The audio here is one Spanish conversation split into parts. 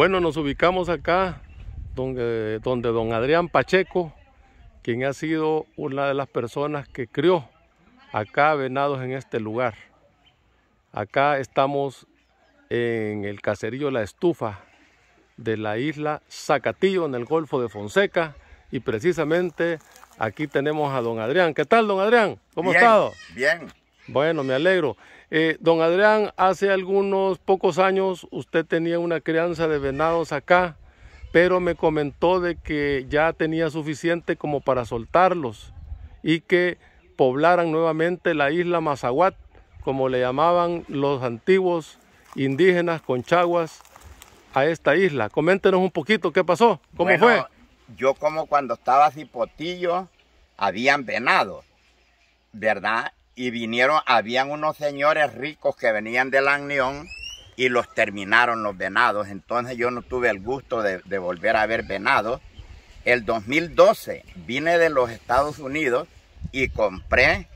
Bueno, nos ubicamos acá donde, donde don Adrián Pacheco, quien ha sido una de las personas que crió acá venados en este lugar. Acá estamos en el caserío La Estufa de la isla Zacatillo en el Golfo de Fonseca y precisamente aquí tenemos a don Adrián. ¿Qué tal, don Adrián? ¿Cómo bien, estado? Bien. Bueno, me alegro. Eh, don Adrián, hace algunos pocos años usted tenía una crianza de venados acá, pero me comentó de que ya tenía suficiente como para soltarlos y que poblaran nuevamente la isla Mazaguat, como le llamaban los antiguos indígenas conchaguas a esta isla. Coméntenos un poquito qué pasó, cómo fue. Yo como cuando estaba potillo, habían venado, ¿verdad? y vinieron, habían unos señores ricos que venían de la Unión y los terminaron los venados. Entonces yo no tuve el gusto de, volver a ver venados. El 2012 vine de los Estados Unidos y compré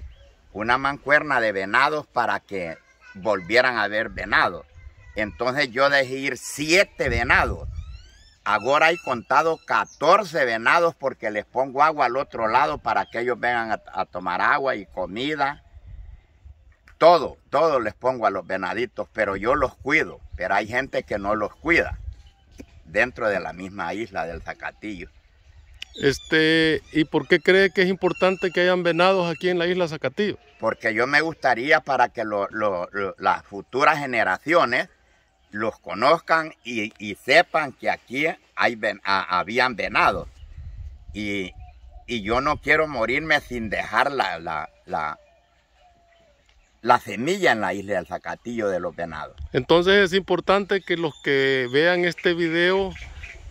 una mancuerna de venados para que volvieran a ver venados. Entonces yo dejé ir siete venados. Ahora he contado 14 venados porque les pongo agua al otro lado para que ellos vengan a tomar agua y comida todo, todo les pongo a los venaditos, pero yo los cuido, pero hay gente que no los cuida dentro de la misma isla del Zacatillo. Este, ¿y por qué cree que es importante que hayan venados aquí en la isla Zacatillo? Porque yo me gustaría para que las futuras generaciones los conozcan y, sepan que aquí hay habían venados. Y, yo no quiero morirme sin dejar la, la semilla en la isla del Zacatillo de los Venados. Entonces es importante que los que vean este video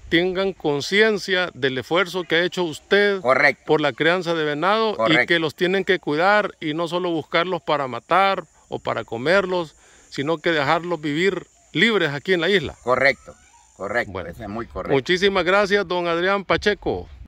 tengan conciencia del esfuerzo que ha hecho usted por la crianza de venado y que los tienen que cuidar y no solo buscarlos para matar o para comerlos, sino que dejarlos vivir libres aquí en la isla. Correcto. Correcto, bueno, es muy correcto. Muchísimas gracias, don Adrián Pacheco.